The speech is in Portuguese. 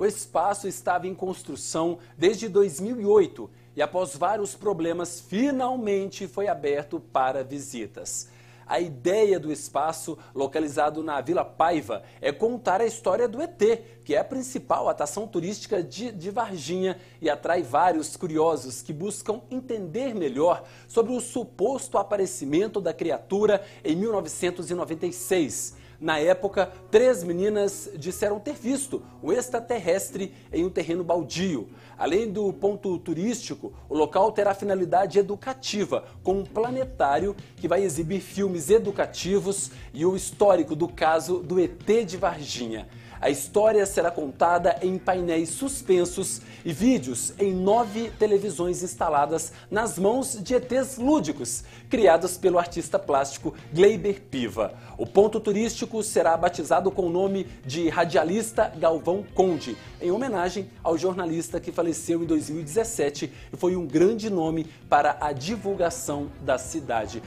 O espaço estava em construção desde 2008 e, após vários problemas, finalmente foi aberto para visitas. A ideia do espaço, localizado na Vila Paiva, é contar a história do ET, que é a principal atração turística de, de, Varginha e atrai vários curiosos que buscam entender melhor sobre o suposto aparecimento da criatura em 1996. Na época, três meninas disseram ter visto um extraterrestre em um terreno baldio. Além do ponto turístico, o local terá finalidade educativa, com um planetário que vai exibir filmes educativos e o histórico do caso do ET de Varginha. A história será contada em painéis suspensos e vídeos em nove televisões instaladas nas mãos de ETs lúdicos, criadas pelo artista plástico Gleiber Piva. O ponto turístico será batizado com o nome de Radialista Galvão Conde, em homenagem ao jornalista que faleceu em 2017 e foi um grande nome para a divulgação da cidade.